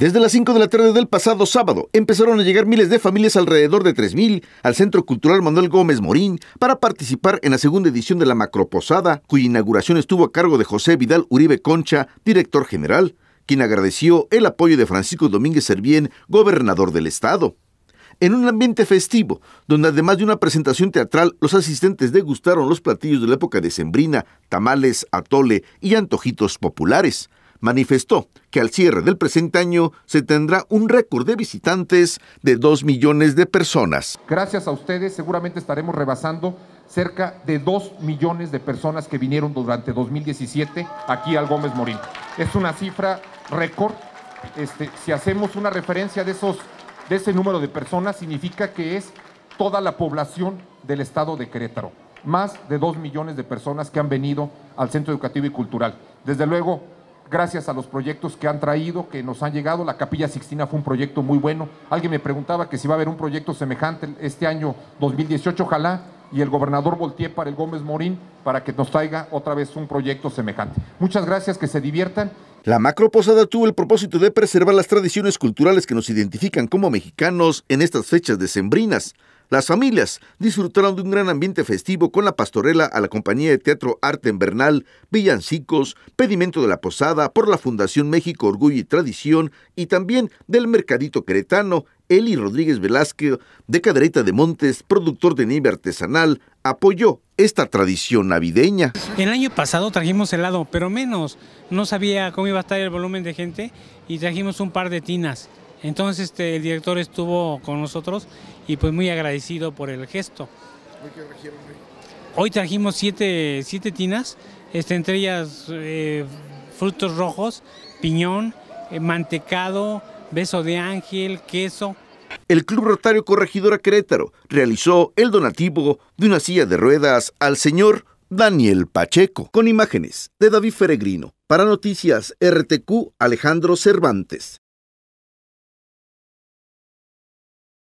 Desde las 5 de la tarde del pasado sábado empezaron a llegar miles de familias alrededor de 3.000 al Centro Cultural Manuel Gómez Morín para participar en la segunda edición de la Macroposada, cuya inauguración estuvo a cargo de José Vidal Uribe Concha, director general, quien agradeció el apoyo de Francisco Domínguez Servién, gobernador del estado. En un ambiente festivo, donde además de una presentación teatral, los asistentes degustaron los platillos de la época de sembrina, tamales, atole y antojitos populares manifestó que al cierre del presente año se tendrá un récord de visitantes de 2 millones de personas. Gracias a ustedes seguramente estaremos rebasando cerca de 2 millones de personas que vinieron durante 2017 aquí al Gómez Morín. Es una cifra récord. Este, si hacemos una referencia de, esos, de ese número de personas, significa que es toda la población del estado de Querétaro. Más de 2 millones de personas que han venido al Centro Educativo y Cultural. Desde luego, gracias a los proyectos que han traído, que nos han llegado. La Capilla Sixtina fue un proyecto muy bueno. Alguien me preguntaba que si va a haber un proyecto semejante este año 2018, ojalá, y el gobernador voltee para el Gómez Morín para que nos traiga otra vez un proyecto semejante. Muchas gracias, que se diviertan. La macroposada tuvo el propósito de preservar las tradiciones culturales que nos identifican como mexicanos en estas fechas decembrinas las familias disfrutaron de un gran ambiente festivo con la pastorela a la compañía de teatro Arte Invernal, Villancicos, Pedimento de la Posada por la Fundación México Orgullo y Tradición y también del Mercadito cretano, Eli Rodríguez Velázquez, de Cadereta de Montes, productor de nieve artesanal, apoyó esta tradición navideña. El año pasado trajimos helado, pero menos. No sabía cómo iba a estar el volumen de gente y trajimos un par de tinas. Entonces este, el director estuvo con nosotros y pues muy agradecido por el gesto. Hoy trajimos siete, tinas, este, entre ellas eh, frutos rojos, piñón, eh, mantecado, beso de ángel, queso. El Club Rotario Corregidora Querétaro realizó el donativo de una silla de ruedas al señor Daniel Pacheco, con imágenes de David Feregrino. Para Noticias RTQ, Alejandro Cervantes.